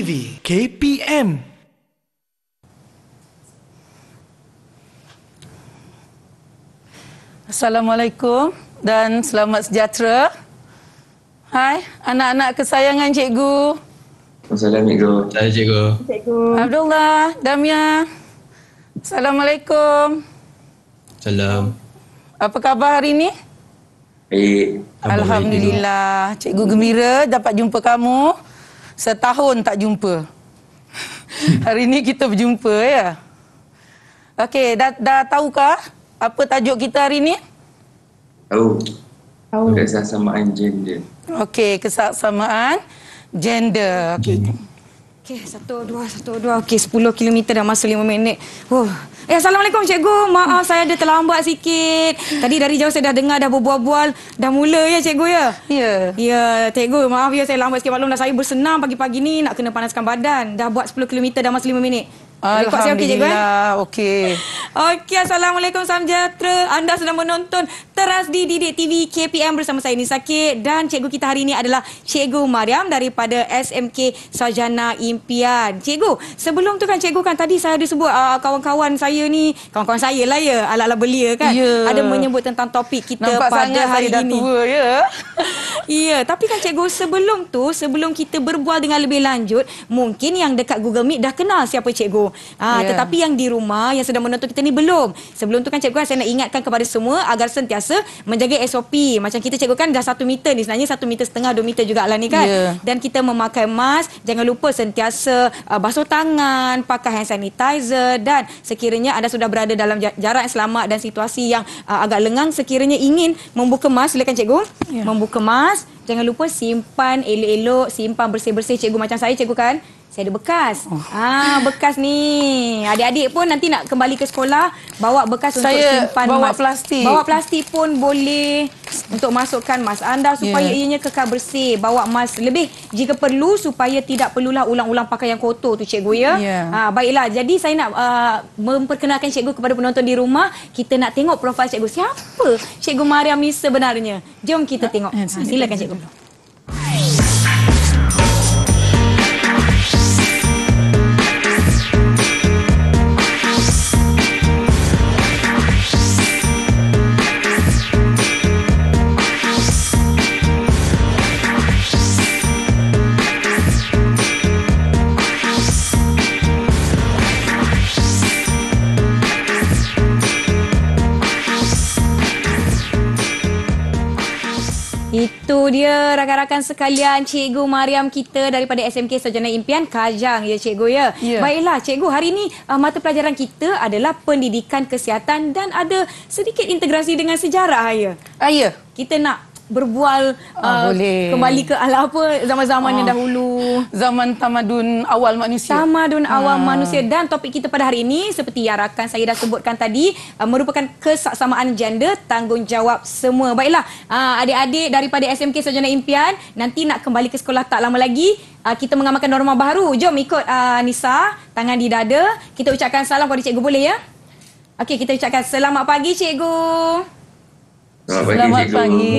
TV KPM Assalamualaikum dan selamat sejahtera. Hai, anak-anak kesayangan cikgu. Assalamualaikum. Hai, cikgu. Cikgu. Abdullah, Damia. Assalamualaikum. Salam. Apa khabar hari ini? Baik. Alhamdulillah. Cikgu gembira dapat jumpa kamu. Setahun tak jumpa. Hari ini kita berjumpa ya. Okey, dah, dah tahukah apa tajuk kita hari ini? Tahu. Tahu. Oh. Kesaksamaan gender. Okey, kesaksamaan gender. Okey. Okey, satu, dua, satu, dua. Okey, sepuluh kilometer dah masa lima minit. Oh. Eh assalamualaikum cikgu. Maaf saya ada terlambat sikit. Tadi dari jauh saya dah dengar dah berbual-bual dah mula ya cikgu ya. Ya. Ya, cikgu maaf ya saya lambat sikit maklumlah saya bersenam pagi-pagi ni nak kena panaskan badan. Dah buat 10 km dalam masa 5 minit. Ah, eh? Alhamdulillah, okey kan? Okay. Okay. Assalamualaikum Samjatra. Anda sedang menonton Teras di Didik TV KPM bersama saya Nisa Dan cikgu kita hari ini adalah Cikgu Mariam daripada SMK Sajana Impian. Cikgu, sebelum tu kan cikgu kan tadi saya ada sebut uh, kawan-kawan saya ni, kawan-kawan saya lah ya, ala-ala belia kan. Yeah. Ada menyebut tentang topik kita Nampak pada hari ini. Nampak sangat dah tua ya. Iya. yeah, tapi kan cikgu sebelum tu, sebelum kita berbual dengan lebih lanjut, mungkin yang dekat Google Meet dah kenal siapa cikgu. Cikgu. Ah, yeah. tetapi yang di rumah yang sedang menonton kita ni belum. Sebelum tu kan cikgu kan saya nak ingatkan kepada semua agar sentiasa menjaga SOP. Macam kita cikgu kan dah satu meter ni sebenarnya satu meter setengah dua meter jugalah ni kan. Yeah. Dan kita memakai mask jangan lupa sentiasa uh, basuh tangan pakai hand sanitizer dan sekiranya anda sudah berada dalam jarak yang selamat dan situasi yang uh, agak lengang sekiranya ingin membuka mask silakan cikgu yeah. membuka mask jangan lupa simpan elok-elok simpan bersih-bersih cikgu macam saya cikgu kan saya ada bekas. Oh. Ah, bekas ni. Adik-adik pun nanti nak kembali ke sekolah, bawa bekas untuk saya simpan bawa plastik. Bawa plastik pun boleh untuk masukkan mas anda supaya yeah. ianya kekal bersih. Bawa mas lebih jika perlu supaya tidak perlulah ulang-ulang pakai yang kotor tu cikgu ya. Yeah. Ah, baiklah. Jadi saya nak uh, memperkenalkan cikgu kepada penonton di rumah. Kita nak tengok profil cikgu siapa? Cikgu Mariam ni sebenarnya. Jom kita ah, tengok. Ha, silakan cikgu. itu dia rakan-rakan sekalian Cikgu Mariam kita daripada SMK Sarjana Impian Kajang ya Cikgu ya. Yeah. Baiklah Cikgu hari ini uh, mata pelajaran kita adalah pendidikan kesihatan dan ada sedikit integrasi dengan sejarah ya. Uh, ya. Kita nak berbual ah, uh, kembali ke ala apa zaman-zaman ah, yang dahulu zaman tamadun awal manusia tamadun ah. awal manusia dan topik kita pada hari ini seperti yang rakan saya dah sebutkan tadi uh, merupakan kesaksamaan gender tanggungjawab semua baiklah uh, adik-adik daripada SMK Sarjana Impian nanti nak kembali ke sekolah tak lama lagi uh, kita mengamalkan norma baru jom ikut uh, Nisa tangan di dada kita ucapkan salam kepada cikgu boleh ya Okey, kita ucapkan selamat pagi, Cikgu. Selamat, Selamat pagi, pagi.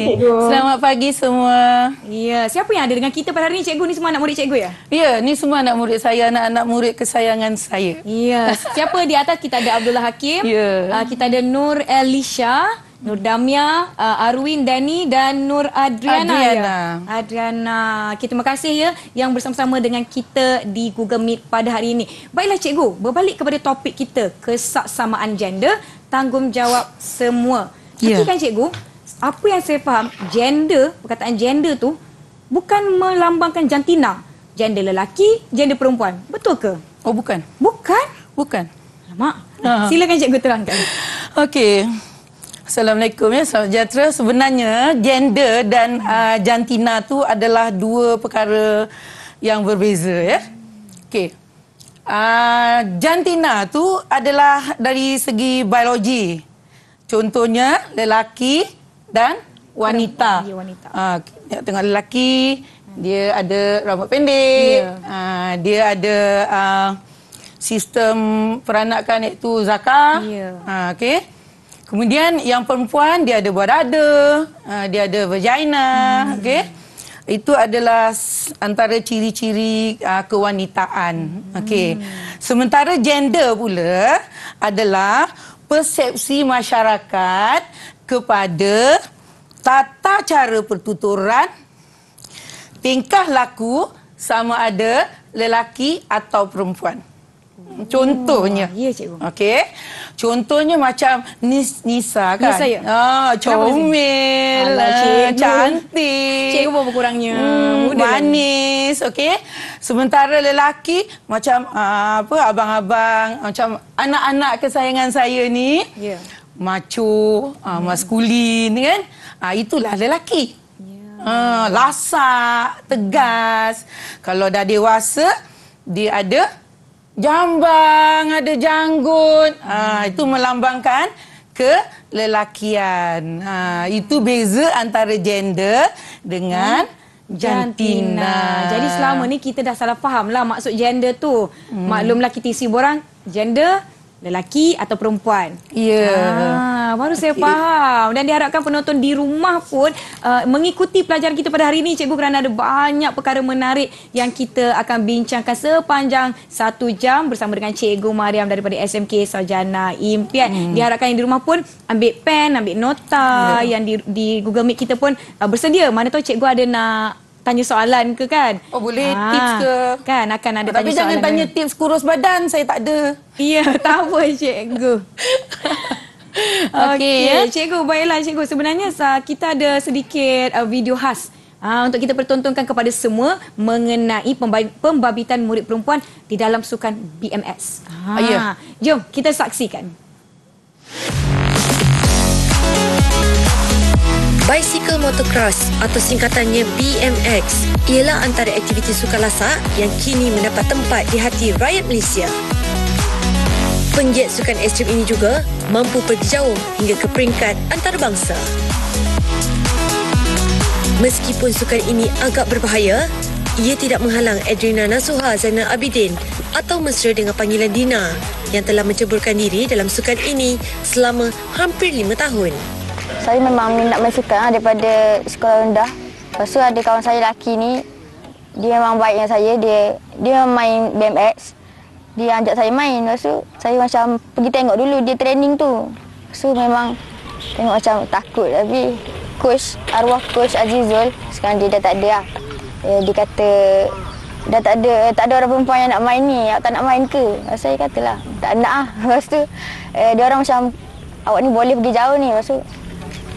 Selamat pagi semua. Ya, siapa yang ada dengan kita pada hari ini cikgu? Ni semua anak murid cikgu ya? Ya, ni semua anak murid saya, anak-anak murid kesayangan saya. Ya. Siapa di atas kita ada Abdullah Hakim? Ya. Ah, kita ada Nur Elisha. Nur Damia, uh, Arwin, Dani dan Nur Adriana. Adriana. Ya? Adriana. Kita terima kasih ya yang bersama-sama dengan kita di Google Meet pada hari ini. Baiklah cikgu, berbalik kepada topik kita, kesaksamaan gender, tanggungjawab semua. Yeah. Ya. Tapi kan cikgu, apa yang saya faham, gender, perkataan gender tu bukan melambangkan jantina. Gender lelaki, gender perempuan. Betul ke? Oh, bukan. Bukan? Bukan. Mak, uh-huh. Ha. silakan cikgu terangkan. Okey. Assalamualaikum ya. Salam sejahtera. Sebenarnya gender dan uh, jantina tu adalah dua perkara yang berbeza ya. Okey. Uh, jantina tu adalah dari segi biologi. Contohnya lelaki dan wanita. Ya, wanita. Ah, tengok lelaki, dia ada rambut pendek, ya. ha, dia ada ha, sistem peranakan iaitu zakar. Ya. Ha, okay. Kemudian yang perempuan, dia ada buah dada, ha, dia ada vagina. Hmm. Okay. Itu adalah antara ciri-ciri uh, kewanitaan. okay Hmm. Sementara gender pula adalah persepsi masyarakat kepada tata cara pertuturan tingkah laku sama ada lelaki atau perempuan. Hmm. Contohnya. Ah, ya, cikgu. Okey. Contohnya macam Nis, Nisa kan? Nisa, ya. Ah, comel. Alah, eh, cantik. Cikgu pun berkurangnya. Hmm, kan? manis. Okey. Sementara lelaki macam ah, apa abang-abang. Macam anak-anak kesayangan saya ni. Ya. Macho, hmm. maskulin kan? Ah, itulah lelaki. Ya. lasak, tegas. Kalau dah dewasa, dia ada jambang, ada janggut. Ha, Itu melambangkan kelelakian. Ha, ah, itu beza antara gender dengan hmm. Jantina. jantina. Jadi selama ni kita dah salah faham lah maksud gender tu. Hmm. Maklumlah kita isi borang, gender lelaki atau perempuan. Ya. Yeah. Ah, baru saya okay. faham. Dan diharapkan penonton di rumah pun uh, mengikuti pelajaran kita pada hari ini cikgu kerana ada banyak perkara menarik yang kita akan bincangkan sepanjang satu jam bersama dengan cikgu Mariam daripada SMK Sarjana Impian. Hmm. Diharapkan yang di rumah pun ambil pen, ambil nota yeah. yang di, di Google Meet kita pun uh, bersedia. Mana tahu cikgu ada nak tanya soalan ke kan? Oh boleh ha, tips ke? Kan akan ada oh, tanya tapi soalan. Tapi jangan tanya tips kurus badan, saya tak ada. Iya tak apa cikgu. Okey, okay, ya? Eh. cikgu baiklah cikgu. Sebenarnya kita ada sedikit uh, video khas Ah untuk kita pertontonkan kepada semua mengenai pembabitan murid perempuan di dalam sukan BMS. Ah uh, Jom kita saksikan. Bicycle Motocross atau singkatannya BMX ialah antara aktiviti sukan lasak yang kini mendapat tempat di hati rakyat Malaysia. Penggiat sukan ekstrim ini juga mampu pergi jauh hingga ke peringkat antarabangsa. Meskipun sukan ini agak berbahaya, ia tidak menghalang Adriana Nasuha Zainal Abidin atau mesra dengan panggilan Dina yang telah menceburkan diri dalam sukan ini selama hampir lima tahun. Saya memang minat main sukan lah, daripada sekolah rendah. Lepas tu ada kawan saya lelaki ni, dia memang baik dengan saya. Dia dia main BMX. Dia ajak saya main. Lepas tu saya macam pergi tengok dulu dia training tu. Lepas tu memang tengok macam takut. Tapi coach, arwah coach Azizul, sekarang dia dah tak ada lah. Dia kata, dah tak ada, eh, tak ada orang perempuan yang nak main ni. Awak tak nak main ke? Lepas saya katalah, tak nak lah. Lepas tu, eh, dia orang macam, awak ni boleh pergi jauh ni. Lepas tu,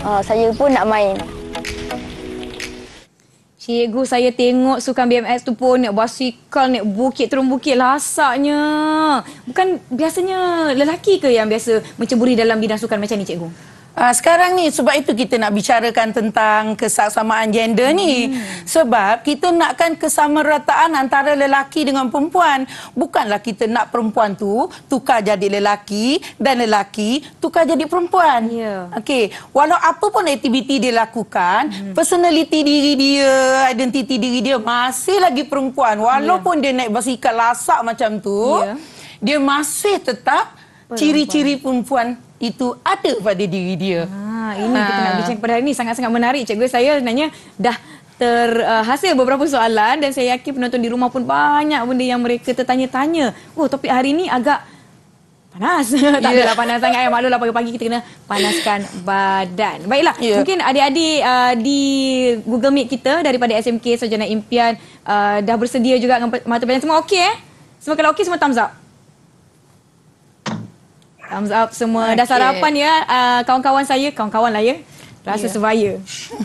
uh, saya pun nak main. Cikgu saya tengok sukan BMX tu pun nak basikal naik bukit turun bukit lasaknya. Bukan biasanya lelaki ke yang biasa menceburi dalam bidang sukan macam ni cikgu? Uh, sekarang ni sebab itu kita nak bicarakan tentang kesamaan gender ni hmm. sebab kita nakkan kesamarataan antara lelaki dengan perempuan bukanlah kita nak perempuan tu tukar jadi lelaki dan lelaki tukar jadi perempuan yeah. okey walau apa pun aktiviti dia lakukan hmm. personality diri dia identiti diri dia masih lagi perempuan walaupun yeah. dia naik basikal lasak macam tu yeah. dia masih tetap ciri-ciri perempuan itu ada pada diri dia. Ha, ini ha. kita nak ah. bincang pada hari ini sangat-sangat menarik. Cikgu saya sebenarnya dah terhasil ah, uh, beberapa soalan dan saya yakin penonton di rumah pun banyak benda yang mereka tertanya-tanya. Oh, topik hari ini agak panas. tak yeah. adalah panas sangat. Eh. Maklumlah pagi-pagi kita kena panaskan badan. Baiklah, yeah. mungkin adik-adik uh, di Google Meet kita daripada SMK Sojana Impian uh, dah bersedia juga dengan mata pelajaran. Semua okey eh? Semua kalau okey, semua thumbs up. Thumbs up semua. Okay. Dah sarapan ya uh, kawan-kawan saya, kawan-kawan lah ya. Rasa yeah. sebaya.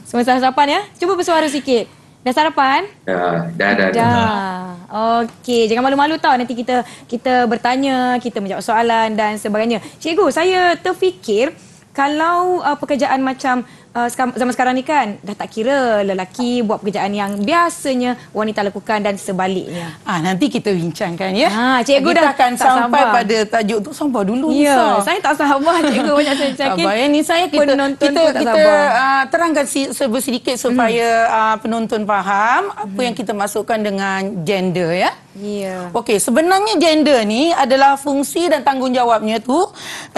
Semua sarapan ya. Cuba bersuara sikit. Dah sarapan? Uh, dah, dah, dah. Okey, jangan malu-malu tau nanti kita kita bertanya, kita menjawab soalan dan sebagainya. Cikgu, saya terfikir kalau uh, pekerjaan macam uh, zaman sekarang ni kan dah tak kira lelaki buat pekerjaan yang biasanya wanita lakukan dan sebaliknya. Ah nanti kita bincangkan ya. Ha ah, cikgu kita dah akan tak sampai sabar. pada tajuk tu sampai dulu ni. Ya, saya tak sabar cikgu banyak saya cakap. Sabar ni saya kita nonton. kita, pun kita, tak kita Uh, terangkan si, sedikit supaya hmm. uh, penonton faham hmm. apa yang kita masukkan dengan gender ya. Yeah. Okey, sebenarnya gender ni adalah fungsi dan tanggungjawabnya tu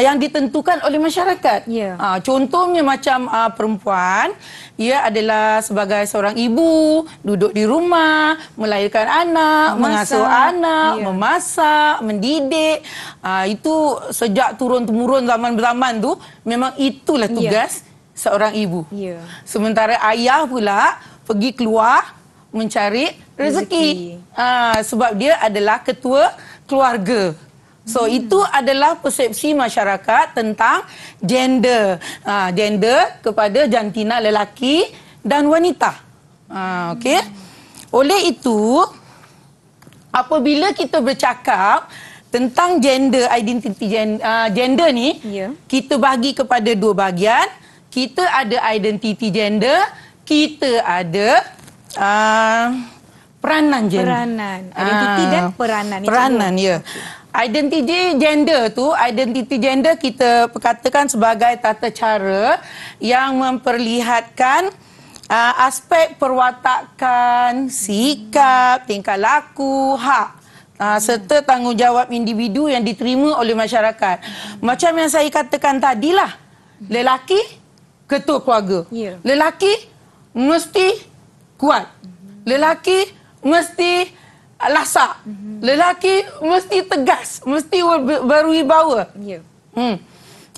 yang ditentukan oleh masyarakat. Yeah. Ya. Ha, contohnya macam uh, perempuan ia adalah sebagai seorang ibu duduk di rumah melahirkan anak memasak. mengasuh anak ya. memasak mendidik uh, itu sejak turun temurun zaman zaman tu memang itulah tugas ya. seorang ibu ya. sementara ayah pula pergi keluar mencari rezeki, rezeki. Uh, sebab dia adalah ketua keluarga So hmm. itu adalah persepsi masyarakat tentang gender. Ha, gender kepada jantina lelaki dan wanita. Ha, okay? Hmm. Oleh itu, apabila kita bercakap tentang gender, identiti gender, uh, ha, gender ni, yeah. kita bagi kepada dua bahagian. Kita ada identiti gender, kita ada uh, peranan gender. Peranan, ha. identiti uh, dan peranan. Peranan, ya. Yeah. Identiti gender tu, identiti gender kita perkatakan sebagai tata cara yang memperlihatkan uh, aspek perwatakan, sikap, tingkah laku, hak uh, serta tanggungjawab individu yang diterima oleh masyarakat. Macam yang saya katakan tadilah, lelaki ketua keluarga. Ya. Lelaki mesti kuat. Lelaki mesti... Kuat. Lelaki mesti lasak. Mm-hmm. Lelaki mesti tegas, mesti berwibawa. Yeah. Hmm.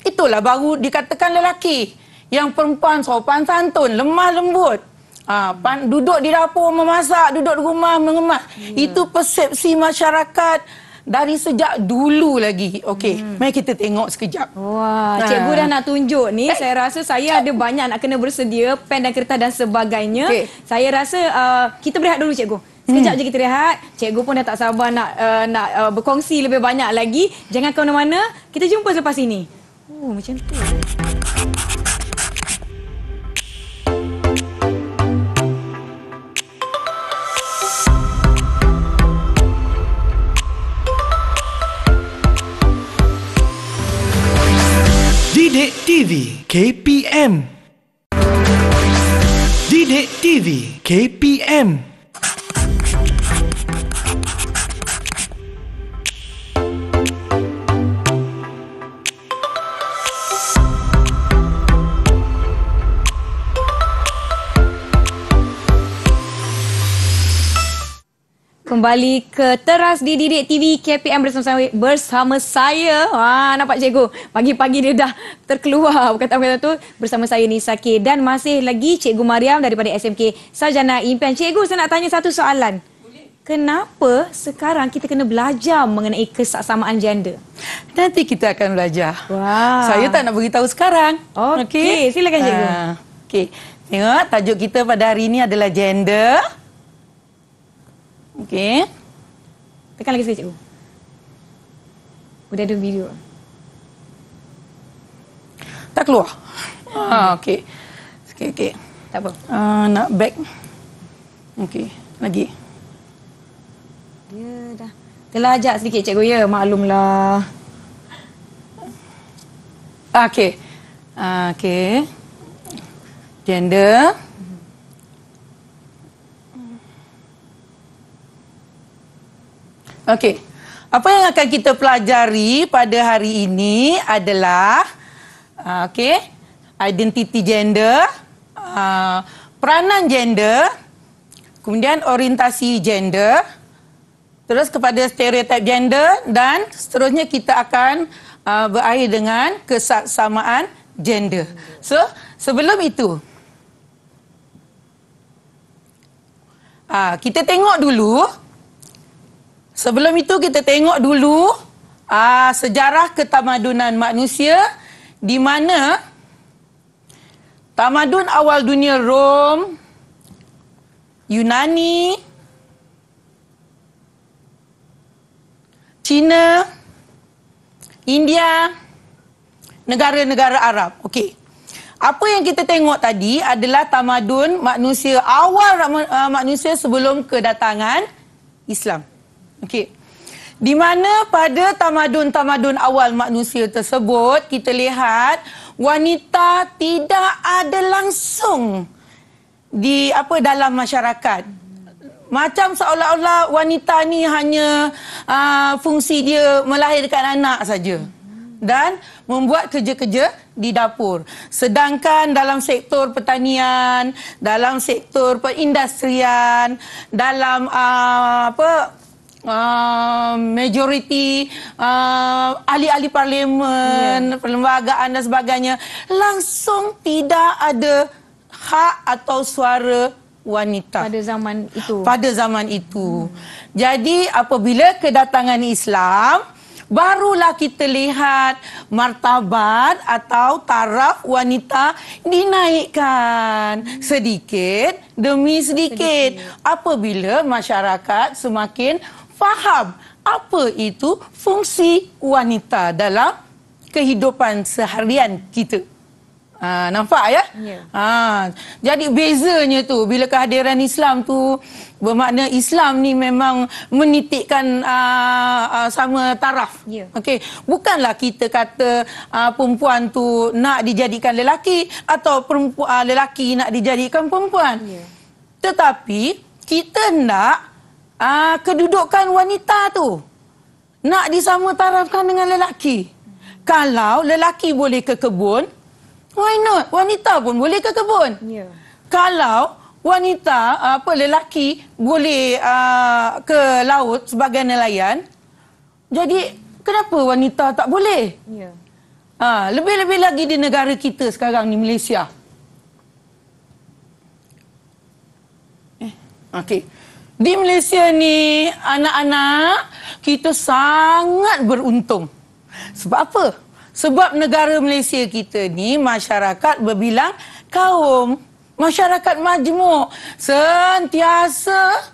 Itulah baru dikatakan lelaki. Yang perempuan sopan santun, lemah lembut. Ha, pan, duduk di dapur memasak, duduk di rumah mengemas. Yeah. Itu persepsi masyarakat dari sejak dulu lagi. Okey, hmm. mari kita tengok sekejap. Wah, ha. cikgu dah nak tunjuk ni. Eh. Saya rasa saya ada banyak nak kena bersedia pen dan kertas dan sebagainya. Okay. Saya rasa uh, kita berehat dulu cikgu. Sekejap hmm. je kita rehat. Cikgu pun dah tak sabar nak uh, nak uh, berkongsi lebih banyak lagi. Jangan ke mana-mana. Kita jumpa selepas ini. Oh, uh, macam tu. Didik TV KPM Didik TV KPM Kembali ke Teras di Didik TV KPM bersama, bersama saya. Ha, nampak cikgu. Pagi-pagi dia dah terkeluar Bukan kata-kata tu bersama saya Nisa sakit dan masih lagi cikgu Mariam daripada SMK Sajana Impian. Cikgu saya nak tanya satu soalan. Kenapa sekarang kita kena belajar mengenai kesaksamaan gender? Nanti kita akan belajar. Wah. Saya tak nak beritahu sekarang. Okey, okay. silakan cikgu. Uh, Okey. Tengok tajuk kita pada hari ini adalah gender. Okey. Tekan lagi sikit cikgu. Sudah ada video. Tak keluar. Ha, okey. Sikit, okey. Tak apa. Uh, nak back. Okey. Lagi. Ya, dah. Telah ajak sedikit cikgu, ya. Maklumlah. Ah, okey. Uh, okey. Gender. Gender. Okey. Apa yang akan kita pelajari pada hari ini adalah ah, okey, identiti gender, ah, peranan gender, kemudian orientasi gender, terus kepada stereotip gender dan seterusnya kita akan ah, berakhir dengan kesamaan gender. So, sebelum itu Ha, kita tengok dulu Sebelum itu kita tengok dulu aa, ah, sejarah ketamadunan manusia di mana tamadun awal dunia Rom, Yunani, Cina, India, negara-negara Arab. Okey. Apa yang kita tengok tadi adalah tamadun manusia awal uh, manusia sebelum kedatangan Islam. Okey. Di mana pada tamadun-tamadun awal manusia tersebut kita lihat wanita tidak ada langsung di apa dalam masyarakat. Macam seolah-olah wanita ni hanya aa, ah, fungsi dia melahirkan anak saja dan membuat kerja-kerja di dapur. Sedangkan dalam sektor pertanian, dalam sektor perindustrian, dalam aa, ah, apa uh, majoriti uh, ahli-ahli parlimen, yeah. perlembagaan dan sebagainya langsung tidak ada hak atau suara wanita pada zaman itu. Pada zaman itu. Hmm. Jadi apabila kedatangan Islam barulah kita lihat martabat atau taraf wanita dinaikkan sedikit demi sedikit. apabila masyarakat semakin faham apa itu fungsi wanita dalam kehidupan seharian kita. Ha, nampak ya? ya. Ha, jadi bezanya tu bila kehadiran Islam tu bermakna Islam ni memang menitikkan uh, uh, sama taraf. Ya. Okey, bukanlah kita kata uh, perempuan tu nak dijadikan lelaki atau perempuan uh, lelaki nak dijadikan perempuan. Ya. Tetapi kita nak uh, ah, kedudukan wanita tu nak disamatarafkan dengan lelaki. Kalau lelaki boleh ke kebun, why not? Wanita pun boleh ke kebun. Yeah. Kalau wanita, apa lelaki boleh uh, ke laut sebagai nelayan, jadi kenapa wanita tak boleh? Yeah. Ya. Uh, lebih-lebih lagi di negara kita sekarang ni, Malaysia. Eh, okay. Di Malaysia ni, anak-anak, kita sangat beruntung. Sebab apa? Sebab negara Malaysia kita ni, masyarakat berbilang kaum. Masyarakat majmuk. Sentiasa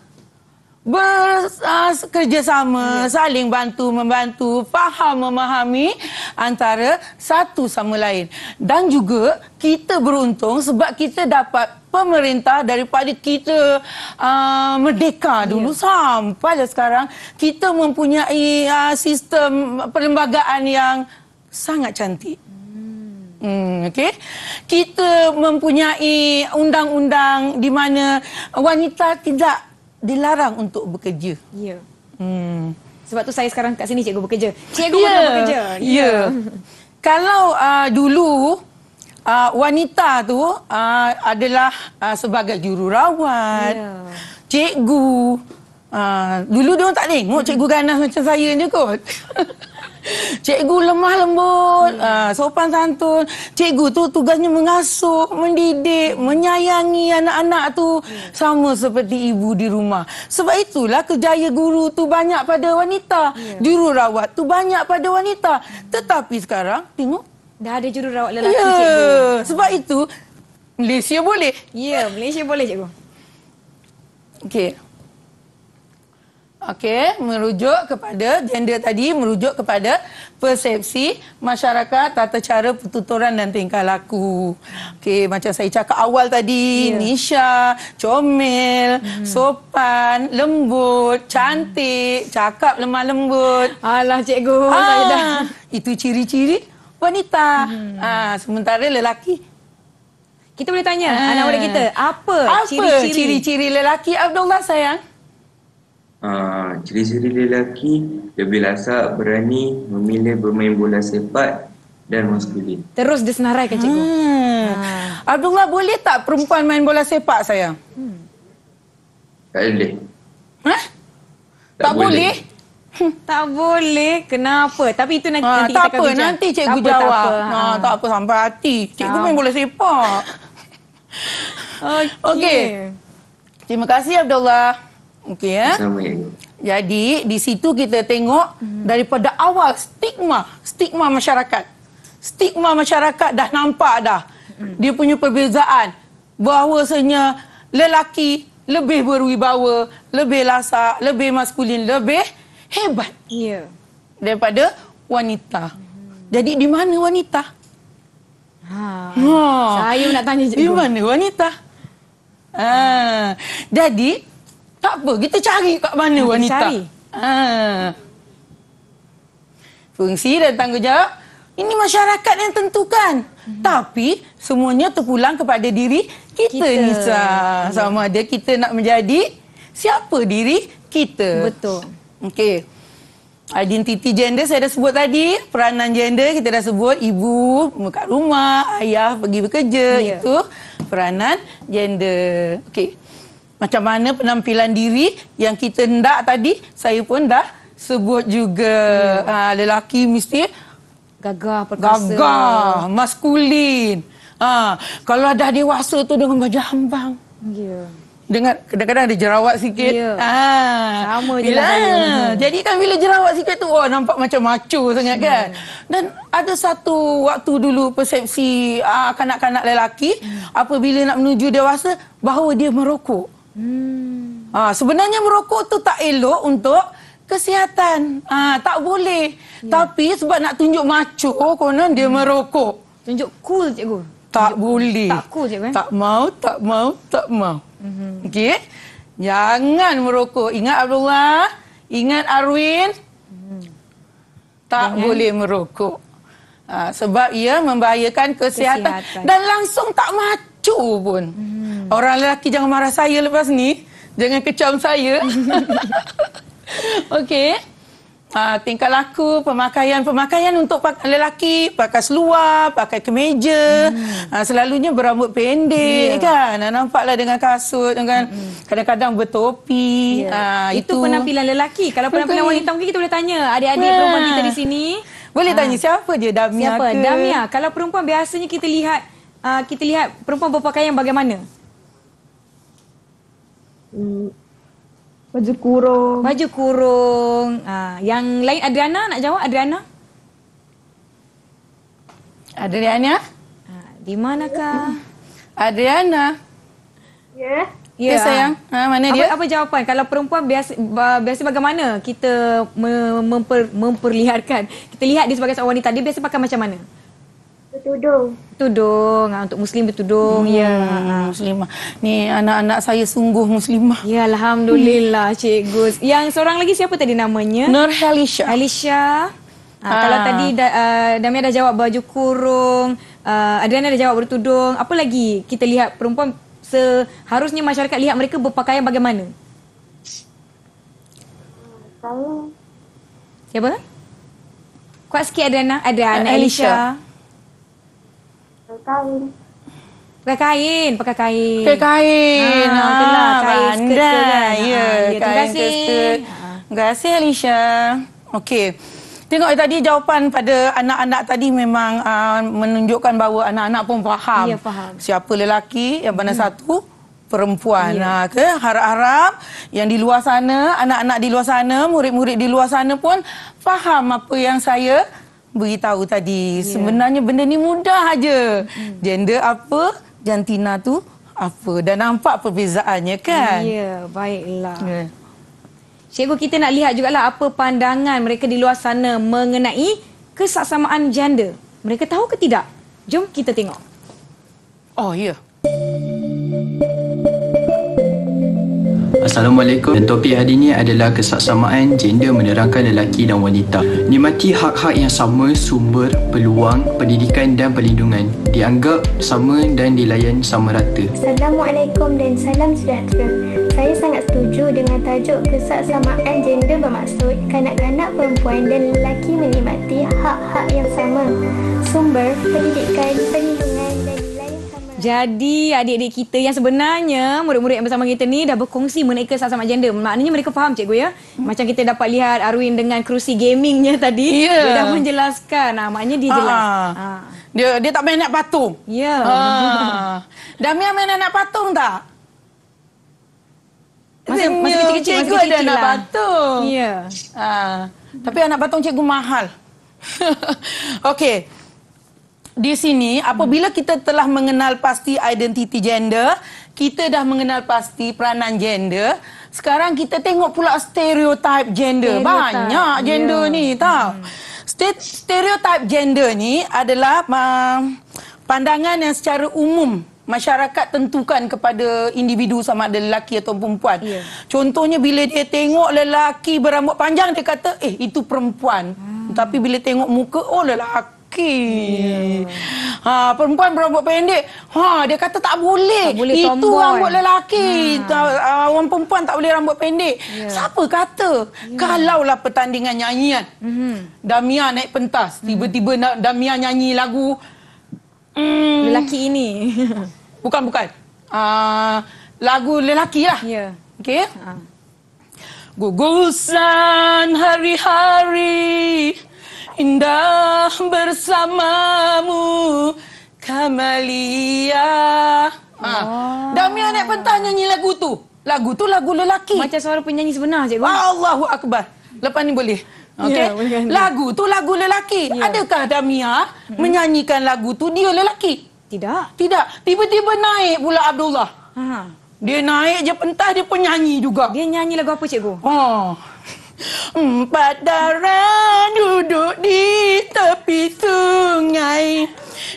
bekerjasama, uh, ya. saling bantu-membantu, faham-memahami antara satu sama lain. Dan juga, kita beruntung sebab kita dapat pemerintah daripada kita uh, merdeka ya. dulu yeah. sampai sekarang kita mempunyai uh, sistem perlembagaan yang sangat cantik. Hmm, okay. Kita mempunyai undang-undang di mana wanita tidak dilarang untuk bekerja. Ya. Hmm. Sebab tu saya sekarang kat sini cikgu bekerja. Cikgu yeah. mana bekerja? Ya. Yeah. Kalau uh, dulu uh, wanita tu uh, adalah uh, sebagai jururawat, yeah. cikgu. Uh, dulu dia orang tak tengok cikgu ganas macam saya je kot. cikgu lemah lembut, uh, sopan santun. Cikgu tu tugasnya mengasuh, mendidik, menyayangi anak-anak tu yeah. sama seperti ibu di rumah. Sebab itulah kerjaya guru tu banyak pada wanita. Yeah. Jururawat tu banyak pada wanita. Tetapi sekarang tengok Dah ada jururawat lelaki yeah. cikgu. Sebab itu Malaysia boleh. Ya, yeah, Malaysia boleh cikgu. Okey. Okey, merujuk kepada gender tadi merujuk kepada persepsi masyarakat tata cara pertuturan dan tingkah laku. Okey, macam saya cakap awal tadi, yeah. Nisha, comel, hmm. sopan, lembut, cantik, cakap lemah lembut. Alah cikgu, ha, saya ah, dah. Itu ciri-ciri wanita. Hmm. Ha, sementara lelaki. Kita boleh tanya ha. anak murid kita. Apa ciri-ciri lelaki Abdullah sayang? Ah, ciri-ciri uh, lelaki lebih lasak, berani, memilih bermain bola sepak dan maskulin. Terus disenaraikan ke cikgu? Hmm. Ha. Abdullah boleh tak perempuan main bola sepak sayang? Hmm. Tak boleh. Ha? Tak, tak boleh? boleh. Tak boleh. Kenapa? Tapi itu nanti, ha, nanti kita apa, akan nanti cikgu tak jawab. Tak apa, ha. tak apa. Sampai hati. Cikgu pun boleh sepak. Okey. Okay. Terima kasih Abdullah. Okey ya. Jadi di situ kita tengok hmm. daripada awal stigma, stigma masyarakat. Stigma masyarakat dah nampak dah. Hmm. Dia punya perbezaan bahawasanya lelaki lebih berwibawa, lebih lasak, lebih maskulin, lebih hebat yeah. daripada wanita. Hmm. Jadi di mana wanita? Ha. ha. Saya nak tanya cikgu. Di mana wanita? Ha. Jadi tak apa, kita cari kat mana kita wanita. Cari. Ha. Fungsi dan tanggungjawab ini masyarakat yang tentukan. Hmm. Tapi semuanya terpulang kepada diri kita, kita. Nisa. Sama ada kita nak menjadi siapa diri kita. Betul. Okey. Identiti gender saya dah sebut tadi, peranan gender kita dah sebut, ibu kat rumah, ayah pergi bekerja, yeah. itu peranan gender. Okey. Macam mana penampilan diri yang kita hendak tadi, saya pun dah sebut juga. Yeah. Ya. Ha, lelaki mesti gagah perkasa. Gagah, maskulin. Ha, kalau dah dewasa tu dengan baju hambang. Yeah dengan kadang-kadang ada jerawat sikit. Yeah. Ah, sama je lah. Hmm. Jadi kan bila jerawat sikit tu wah nampak macam macu sangat hmm. kan. Dan ada satu waktu dulu persepsi ah, kanak-kanak lelaki hmm. apabila nak menuju dewasa bahawa dia merokok. Hmm. Ah, sebenarnya merokok tu tak elok untuk kesihatan. Ah, tak boleh. Yeah. Tapi sebab nak tunjuk macho konon dia hmm. merokok. Tunjuk cool cikgu. Tak boleh. Tak cool cikgu. Eh? Tak mau, tak mau, tak mau. Mm-hmm. Okey. Jangan merokok. Ingat Abdullah, ingat Arwin. Mm-hmm. Tak Jangan. boleh merokok. Ha, sebab ia membahayakan kesihatan, kesihatan. dan langsung tak macu pun. hmm Orang lelaki jangan marah saya lepas ni. Jangan kecam saya. Okey uh, tingkah laku, pemakaian-pemakaian untuk lelaki, pakai seluar, pakai kemeja, hmm. uh, selalunya berambut pendek yeah. kan. Ah, nampaklah dengan kasut dengan hmm. kadang-kadang hmm. bertopi. Yeah. Ya. Uh, itu, itu penampilan lelaki. Kalau penampilan Betul. wanita mungkin kita boleh tanya adik-adik yeah. perempuan kita di sini. Boleh tanya siapa je Damia siapa? ke? Damia. Kalau perempuan biasanya kita lihat uh, kita lihat perempuan berpakaian bagaimana? Hmm, Baju kurung. Baju kurung. Ah, yang lain Adriana nak jawab Adriana? Adriana? Ah, di manakah? Adriana. Yeah. Ya. Ya sayang. Ha, mana apa, dia? Apa jawapan kalau perempuan biasa biasa bagaimana kita memper, memperlihatkan? Kita lihat dia sebagai seorang wanita, dia biasa pakai macam mana? bertudung tudung ah, untuk muslim bertudung ya. hmm, ya muslimah ni anak-anak saya sungguh muslimah ya alhamdulillah hmm. cik gus yang seorang lagi siapa tadi namanya Nur Halisha Halisha ha, ha. kalau tadi da, uh, Damia dah jawab baju kurung uh, Adriana dah jawab bertudung apa lagi kita lihat perempuan seharusnya masyarakat lihat mereka berpakaian bagaimana kalau siapa kuat sikit Adriana Adriana eh, Alicia, Alicia kain. Pakai kain, pakai kain. Pakai kain. Ha, ha, ha kain pandai. Kan. Ya, ha, kain terima kasih. Terima kasih Alicia. Okey. Tengok eh, tadi jawapan pada anak-anak tadi memang uh, menunjukkan bahawa anak-anak pun faham. Ya, faham. Siapa lelaki yang mana hmm. satu? perempuan ya. Ah, ke harap-harap yang di luar sana anak-anak di luar sana murid-murid di luar sana pun faham apa yang saya beritahu tadi yeah. sebenarnya benda ni mudah aja. Mm. Gender apa? Jantina tu apa? Dan nampak perbezaannya kan? Ya, yeah, baiklah. Yeah. Cikgu kita nak lihat jugalah apa pandangan mereka di luar sana mengenai kesaksamaan gender. Mereka tahu ke tidak? Jom kita tengok. Oh ya. Yeah. Assalamualaikum dan topik hari ini adalah kesaksamaan gender menerangkan lelaki dan wanita. Nikmati hak-hak yang sama sumber, peluang, pendidikan dan perlindungan. Dianggap sama dan dilayan sama rata. Assalamualaikum dan salam sejahtera. Saya sangat setuju dengan tajuk kesaksamaan gender bermaksud kanak-kanak perempuan dan lelaki menikmati hak-hak yang sama. Sumber, pendidikan, perlindungan jadi adik-adik kita yang sebenarnya murid-murid yang bersama kita ni dah berkongsi mengenai kesama-sama gender. Maknanya mereka faham cikgu ya. Macam kita dapat lihat Arwin dengan kerusi gamingnya tadi. Yeah. Dia dah menjelaskan. Ha, maknanya dia ah. jelas. Ha. Dia dia tak main anak patung. Ya. Yeah. Ha. Damia main anak patung tak? Masa, masa kecil-kecil. Cikgu, masa cikgu ada anak lah. patung. Ya. Ha. Tapi anak patung cikgu mahal. Okey di sini apabila hmm. kita telah mengenal pasti identiti gender, kita dah mengenal pasti peranan gender, sekarang kita tengok pula stereotip gender. Stereotype. Banyak ya. gender yeah. ni hmm. tau. Stereotip gender ni adalah um, pandangan yang secara umum masyarakat tentukan kepada individu sama ada lelaki atau perempuan. Yeah. Contohnya bila dia tengok lelaki berambut panjang dia kata eh itu perempuan. Hmm. Tapi bila tengok muka oh lelaki lelaki. Yeah. Ha perempuan berambut pendek, ha dia kata tak boleh. Tak boleh Itu tombol. rambut lelaki. Hmm. Ah ha. orang perempuan tak boleh rambut pendek. Yeah. Siapa kata? Yeah. Kalaulah pertandingan nyanyian. Mm -hmm. Damia naik pentas, hmm. tiba-tiba mm. Damia nyanyi lagu mm. lelaki ini. bukan bukan. uh, lagu lelaki lah. Ya. Yeah. Okey. Ha. Gugusan hari-hari Indah bersamamu Kamalia. Ha. Oh. Damia naik pentas nyanyi lagu tu. Lagu tu lagu lelaki. Macam suara penyanyi sebenar cikgu. Allahu akbar. Lepas ni boleh. Ya, okay. Yeah, lagu tu lagu lelaki. Yeah. Adakah Damia hmm. menyanyikan lagu tu dia lelaki? Tidak. Tidak. Tiba-tiba naik pula Abdullah. Ha. Dia naik je pentas dia pun nyanyi juga. Dia nyanyi lagu apa cikgu? Oh. Empat darah duduk di tepi sungai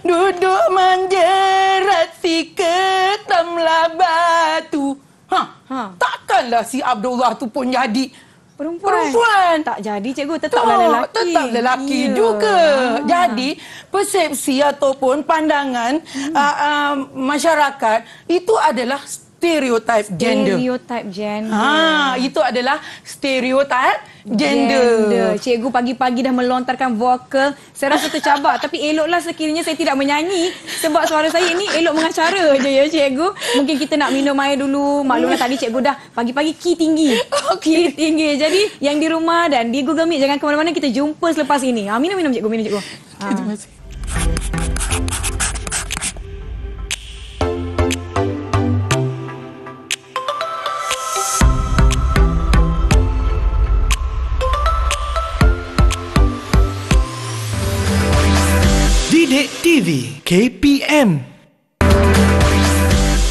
Duduk menjerat si ketemlah batu ha, ha. Takkanlah si Abdullah tu pun jadi perempuan. perempuan. Tak jadi cikgu, tetap tak, oh, lelaki. Tetap lelaki yeah. juga. Ha. Jadi persepsi ataupun pandangan hmm. uh, uh, masyarakat itu adalah stereotype gender. Stereotype gender. Ha, itu adalah stereotype gender. gender. Cikgu pagi-pagi dah melontarkan vokal. Saya rasa tercabar. Tapi eloklah sekiranya saya tidak menyanyi. Sebab suara saya ini elok mengacara je ya cikgu. Mungkin kita nak minum air dulu. Maklumlah tadi cikgu dah pagi-pagi key tinggi. Okay. Key tinggi. Jadi yang di rumah dan di Google Meet jangan ke mana-mana. Kita jumpa selepas ini. Ha, minum-minum cikgu. Minum cikgu. Ha. Terima kasih. Didik TV KPM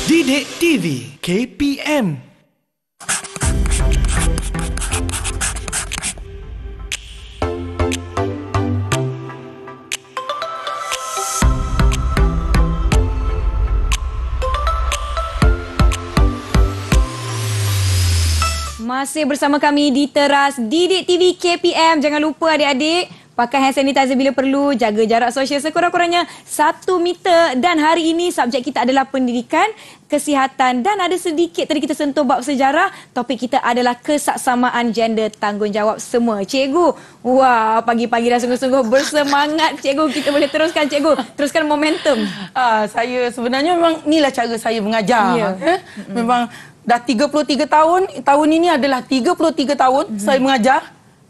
Didik TV KPM Masih bersama kami di teras Didik TV KPM. Jangan lupa adik-adik pakai hand sanitizer bila perlu, jaga jarak sosial sekurang-kurangnya satu meter dan hari ini subjek kita adalah pendidikan, kesihatan dan ada sedikit tadi kita sentuh bab sejarah, topik kita adalah kesaksamaan gender tanggungjawab semua. Cikgu, wah pagi-pagi dah sungguh-sungguh bersemangat cikgu, kita boleh teruskan cikgu, teruskan momentum. Ah, saya sebenarnya memang inilah cara saya mengajar. Ya. Eh? Memang dah 33 tahun, tahun ini adalah 33 tahun mm-hmm. saya mengajar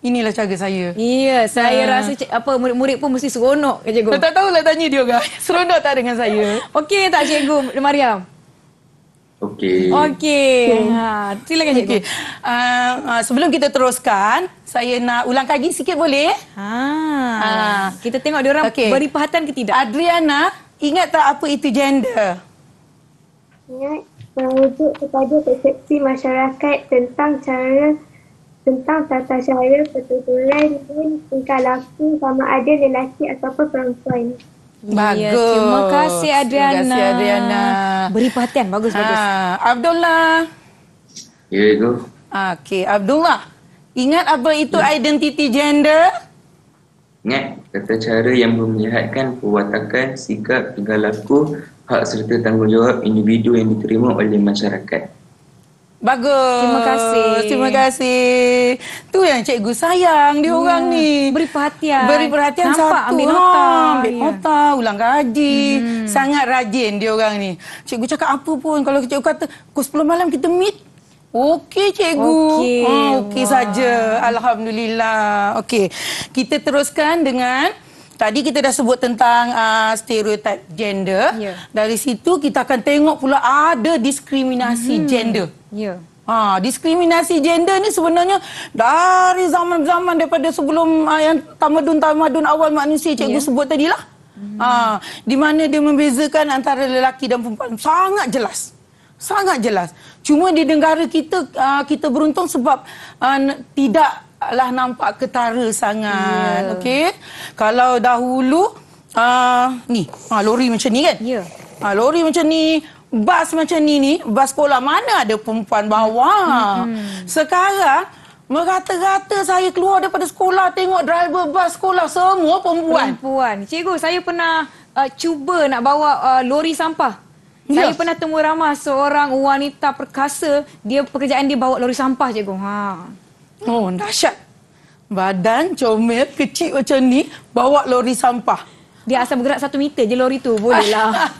inilah cara saya. Iya, saya uh. rasa cik, apa murid-murid pun mesti seronok kan cikgu. Tak tahu lah tanya dia kan. Seronok tak dengan saya? Okey tak cikgu Mariam? Okey. Okey. Ha, silakan cikgu. Okay. Uh, uh, ah, sebelum kita teruskan, saya nak ulang kaji sikit boleh? Ha. Uh. Kita tengok dia orang okay. beri perhatian ke tidak. Adriana, ingat tak apa itu gender? Ingat, merujuk kepada persepsi masyarakat tentang cara tentang tata cara pertuturan pun tingkah laku sama ada lelaki ataupun perempuan. Bagus. Ya, terima kasih Adriana. Terima kasih Adriana. Beri perhatian bagus ha, bagus. Abdullah. Ya itu. Okey, Abdullah. Ingat apa itu ya. identiti gender? Ingat tata cara yang memelihatkan perwatakan, sikap, tingkah laku, hak serta tanggungjawab individu yang diterima oleh masyarakat. Bagus. Terima kasih. Terima kasih. Tu yang cikgu sayang dia hmm. orang ni. Beri perhatian. Beri perhatian Nampak satu. Nampak ambil ah, nota. Ha, ambil yeah. nota, ulang gaji. Hmm. Sangat rajin dia orang ni. Cikgu cakap apa pun. Kalau cikgu kata, pukul 10 malam kita meet. Okey cikgu. Okey. Ah, okey saja. Alhamdulillah. Okey. Kita teruskan dengan Tadi kita dah sebut tentang uh, stereotip gender. Yeah. Dari situ kita akan tengok pula ada diskriminasi hmm gender. Yeah. Ha, diskriminasi gender ni sebenarnya dari zaman-zaman daripada sebelum uh, yang tamadun-tamadun awal manusia cikgu yeah. sebut tadi lah. Hmm. Ha, di mana dia membezakan antara lelaki dan perempuan. Sangat jelas. Sangat jelas. Cuma di negara kita, uh, kita beruntung sebab uh, tidak lah nampak ketara sangat. Yeah. Okey. Kalau dahulu ah uh, ni, ha lori macam ni kan? Ya. Yeah. Ha lori macam ni, bas macam ni ni, bas sekolah mana ada perempuan bawa. Mm-hmm. Sekarang Merata-rata saya keluar daripada sekolah tengok driver bas sekolah semua perempuan. Perempuan. Cikgu, saya pernah uh, cuba nak bawa uh, lori sampah. Yes. Saya pernah temu ramah seorang wanita perkasa, dia pekerjaan dia bawa lori sampah, cikgu. Ha. Oh, dahsyat. Badan comel, kecil macam ni, bawa lori sampah. Dia asal bergerak satu meter je lori tu, bolehlah.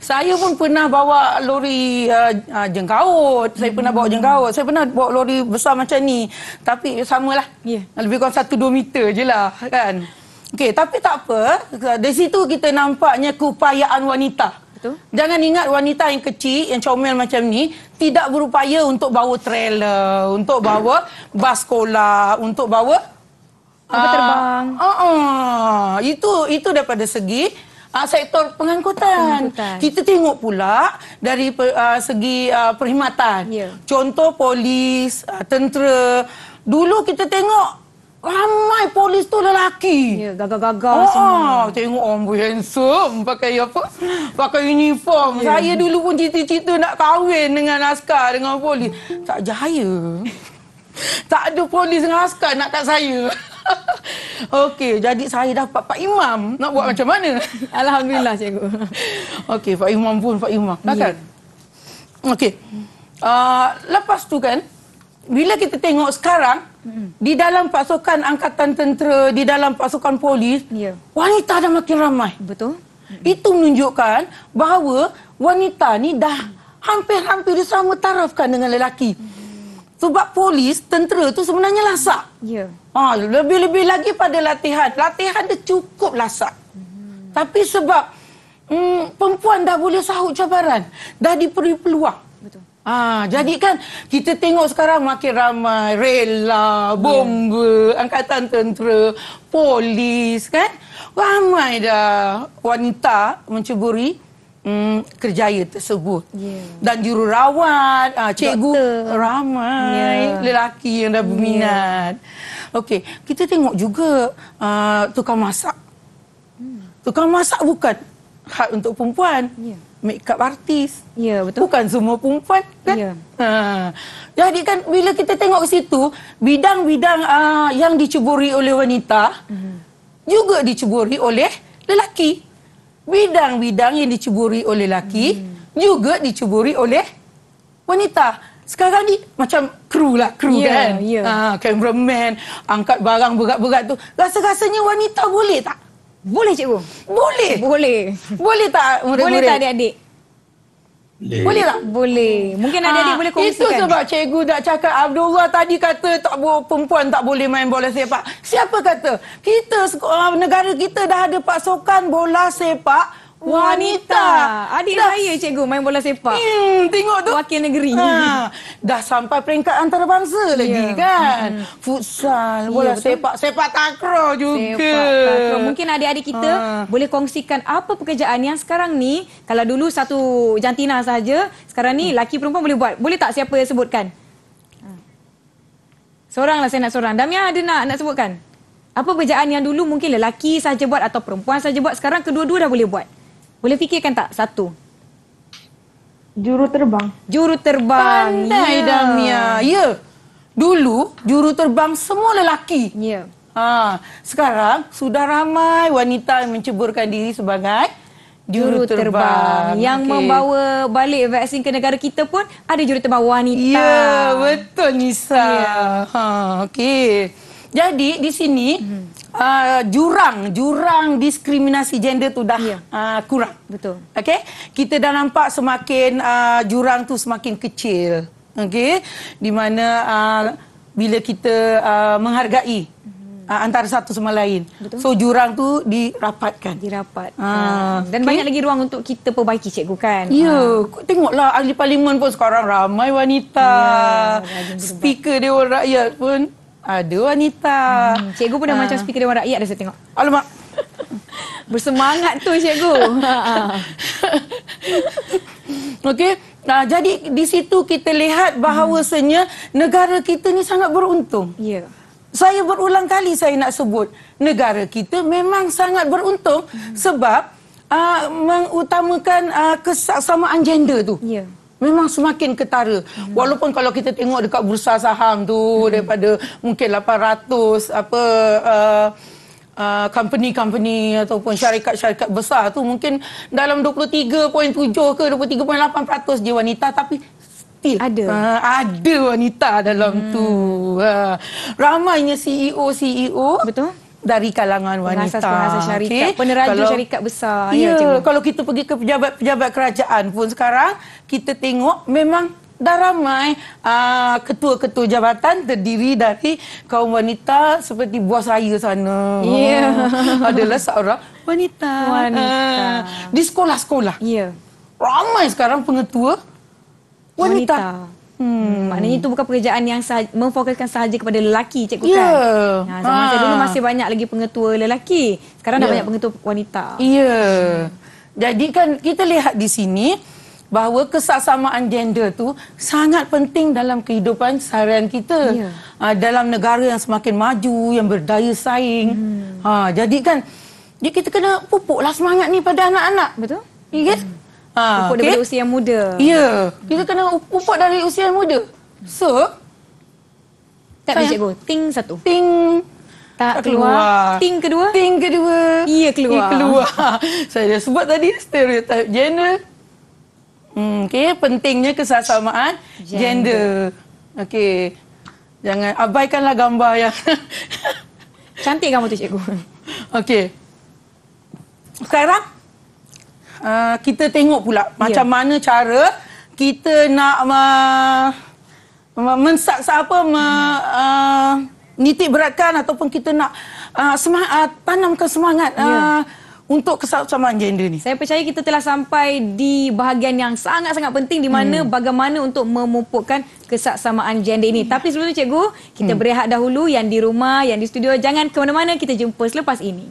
Saya pun pernah bawa lori uh, uh, jengkaut. Saya hmm. pernah bawa hmm. jengkaut. Saya pernah bawa lori besar macam ni. Tapi samalah. Yeah. Lebih kurang satu dua meter je lah kan. Okay, tapi tak apa. Dari situ kita nampaknya keupayaan wanita. Betul. Jangan ingat wanita yang kecil, yang comel macam ni, tidak berupaya untuk bawa trailer, untuk bawa bas sekolah, untuk bawa... apa ah, Terbang. Uh, uh, itu itu daripada segi uh, sektor pengangkutan. pengangkutan. Kita tengok pula dari uh, segi uh, perkhidmatan. Yeah. Contoh polis, uh, tentera. Dulu kita tengok Ramai polis tu lelaki. Ya, gagal-gagal oh, semua. Ah, tengok orang pun handsome. Pakai apa? Pakai uniform. Ya. Saya dulu pun cita-cita nak kahwin dengan askar, dengan polis. Tak jaya. tak ada polis dengan askar nak kat saya. Okey, jadi saya dapat Pak Imam. Nak buat hmm. macam mana? Alhamdulillah, cikgu. Okey, Pak Imam pun Pak Imam. Ya. Okey. Uh, lepas tu kan, bila kita tengok sekarang hmm. di dalam pasukan angkatan tentera di dalam pasukan polis yeah. wanita dah makin ramai betul hmm. itu menunjukkan bahawa wanita ni dah hampir-hampir sama tarafkan dengan lelaki hmm. sebab polis tentera tu sebenarnya lasak ya ha, lebih-lebih lagi pada latihan latihan dia cukup lasak hmm. tapi sebab hmm, perempuan dah boleh sahut cabaran dah diperlukan peluang Betul. Ah, jadi kan kita tengok sekarang makin ramai rela, bomba, ya. yeah. angkatan tentera, polis kan? Ramai dah wanita menceburi Hmm, kerjaya tersebut yeah. dan jururawat ah, cikgu Doktor. ramai yeah. lelaki yang dah berminat yeah. okey kita tengok juga uh, tukang masak hmm. tukang masak bukan hak untuk perempuan yeah makeup artis. Ya, betul. Bukan semua perempuan kan? Ya. Ha. Jadi kan bila kita tengok ke situ, bidang-bidang uh, yang dicuburi oleh wanita hmm. juga dicuburi oleh lelaki. Bidang-bidang yang dicuburi oleh lelaki hmm. juga dicuburi oleh wanita. Sekarang ni macam kru lah, kru yeah, kan? Ya, yeah. ha, Cameraman, angkat barang berat-berat tu. Rasa-rasanya wanita boleh tak? Boleh cikgu? Boleh. Boleh. Boleh tak murid-murid? Boleh tak adik-adik? Boleh. boleh tak? Boleh. Mungkin ada ah, adik boleh kongsikan. Itu sebab cikgu dah cakap Abdullah tadi kata tak boleh perempuan tak boleh main bola sepak. Siapa kata? Kita negara kita dah ada pasukan bola sepak wanita. Adik dah. raya cikgu main bola sepak. Hmm, tengok tu. Wakil negeri. Ha, dah sampai peringkat antarabangsa yeah. lagi kan. Hmm. Futsal, ya, bola yeah, sepak, sepak takro juga. Sepak takro. Mungkin adik-adik kita ha. boleh kongsikan apa pekerjaan yang sekarang ni, kalau dulu satu jantina saja, sekarang ni hmm. laki perempuan boleh buat. Boleh tak siapa yang sebutkan? Ha. lah saya nak seorang. Damia ada nak nak sebutkan? Apa pekerjaan yang dulu mungkin lelaki saja buat atau perempuan saja buat sekarang kedua-dua dah boleh buat? Boleh fikirkan tak satu? Juruterbang. Juruterbang. Pandai yeah. Damia. Ya. Yeah. Dulu juruterbang semua lelaki. Ya. Yeah. Ha, sekarang sudah ramai wanita yang menceburkan diri sebagai juruterbang. Juru yang okay. membawa balik vaksin ke negara kita pun ada juruterbang wanita. Ya, yeah, betul Nisa. Yeah. Ha, okey. Jadi di sini hmm. uh, jurang jurang diskriminasi gender tu dah yeah. uh, kurang. Betul. Okey. Kita dah nampak semakin uh, jurang tu semakin kecil. Okey. Di mana uh, bila kita uh, menghargai Uh, antara satu sama lain. Betul. So jurang tu dirapatkan. Dirapat. Uh, Dan banyak lagi ruang untuk kita perbaiki cikgu kan. Ya. Yeah. Uh. Tengoklah ahli parlimen pun sekarang ramai wanita. Yeah, Speaker Dewan Rakyat pun Aduh wanita. Hmm, cikgu pun dah uh. macam speaker Dewan Rakyat dah saya tengok. Alamak. Bersemangat tu cikgu. Okey. Nah, jadi di situ kita lihat bahawasanya hmm. negara kita ni sangat beruntung. Ya. Yeah. Saya berulang kali saya nak sebut negara kita memang sangat beruntung hmm. sebab uh, mengutamakan uh, ah, kesamaan gender tu. Ya. Yeah. Memang semakin ketara. Hmm. Walaupun kalau kita tengok dekat bursa saham tu hmm. daripada mungkin 800 apa uh, uh, company-company ataupun syarikat-syarikat besar tu mungkin dalam 23.7 ke 23.8% je wanita tapi still ada uh, ada wanita dalam hmm. tu. Uh, ramainya CEO CEO. Betul dari kalangan wanita. Pengasas-pengasas syarikat, okay. peneraju kalau, syarikat besar. Ya, ya kalau kita pergi ke pejabat-pejabat kerajaan pun sekarang, kita tengok memang dah ramai uh, ketua-ketua jabatan terdiri dari kaum wanita seperti bos raya sana. Ya. Yeah. Adalah seorang wanita. Wanita. Uh, di sekolah-sekolah. Ya. Yeah. Ramai sekarang pengetua wanita. wanita. Hmm, hmm. Maknanya itu bukan pekerjaan yang sahaja, memfokuskan sahaja kepada lelaki cikgu yeah. kan. Ya. Ha, zaman ha. dulu masih banyak lagi pengetua lelaki. Sekarang yeah. dah ya. banyak pengetua wanita. Ya. Yeah. Jadi kan kita lihat di sini bahawa kesaksamaan gender tu sangat penting dalam kehidupan seharian kita. Yeah. Ha, dalam negara yang semakin maju, yang berdaya saing. Hmm. Ha, jadi kan kita kena pupuklah semangat ni pada anak-anak. Betul. Yes? Ya kan? Hmm. Ha, pupuk okay. dari usia yang muda. Ya. Yeah. Kita kena pupuk dari usia yang muda. So, tak boleh cikgu. Ting satu. Ting. Tak, tak keluar. keluar. Ting kedua. Ting kedua. Ya keluar. Ya keluar. Saya dah sebut tadi stereotype gender. Hmm, okay, pentingnya kesesamaan gender. gender. Okay. Jangan abaikanlah gambar yang... Cantik kamu tu cikgu. Okay. Sekarang, uh, kita tengok pula yeah. macam ya. mana cara kita nak uh, mensaksa apa me, uh, nitik beratkan ataupun kita nak uh, semangat, uh, tanamkan semangat yeah. uh, untuk kesamaan gender ni. Saya percaya kita telah sampai di bahagian yang sangat-sangat penting di mana hmm. bagaimana untuk memupukkan kesamaan gender ini. Ya. Tapi sebelum tu cikgu, kita hmm. berehat dahulu yang di rumah, yang di studio. Jangan ke mana-mana, kita jumpa selepas ini.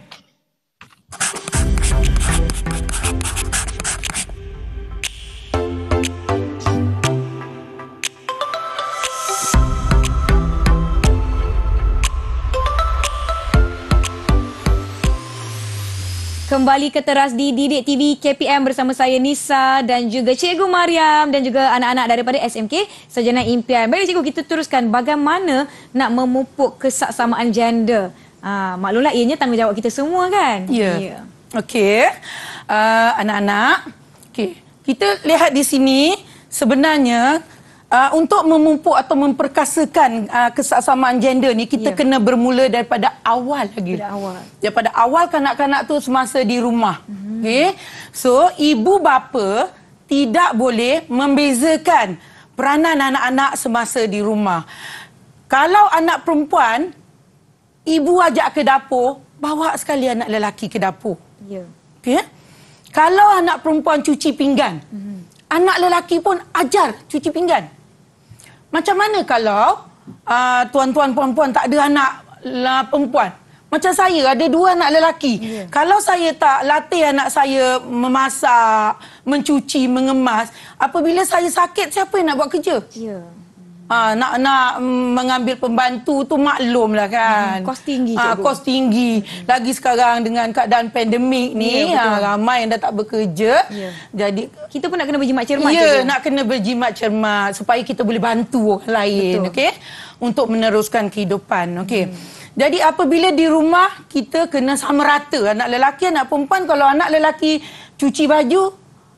Kembali ke teras di Didik TV KPM bersama saya Nisa dan juga Cikgu Mariam dan juga anak-anak daripada SMK Sejana Impian. Baik Cikgu kita teruskan bagaimana nak memupuk kesaksamaan gender. Ha, maklumlah ianya tanggungjawab kita semua kan? Ya. Yeah. Yeah. Okey. Uh, anak-anak. Okey. Kita lihat di sini sebenarnya Uh, untuk memupuk atau memperkasakan uh, ah, kesaksamaan gender ni, kita yeah. kena bermula daripada awal lagi. Daripada awal. Daripada awal kanak-kanak tu semasa di rumah. Mm-hmm. Okay? So, ibu bapa tidak boleh membezakan peranan anak-anak semasa di rumah. Kalau anak perempuan, ibu ajak ke dapur, bawa sekali anak lelaki ke dapur. Yeah. Okay? Kalau anak perempuan cuci pinggan, mm-hmm. Anak lelaki pun ajar cuci pinggan. Macam mana kalau ah, tuan-tuan puan-puan tak ada anak la perempuan? Macam saya ada dua anak lelaki. Yeah. Kalau saya tak latih anak saya memasak, mencuci, mengemas, apabila saya sakit siapa yang nak buat kerja? Ya. Yeah. Ha, nak nak mm, mengambil pembantu tu maklum lah hmm, kan. Hmm, kos tinggi. Ha, kos tinggi. Lagi sekarang dengan keadaan pandemik ni. Yeah, ha, ramai yang dah tak bekerja. Yeah. Jadi Kita pun nak kena berjimat cermat. Ya, yeah, nak kena berjimat cermat. Supaya kita boleh bantu orang lain. Okay? Untuk meneruskan kehidupan. Okay? Hmm. Jadi apabila di rumah, kita kena sama rata. Anak lelaki, anak perempuan. Kalau anak lelaki cuci baju,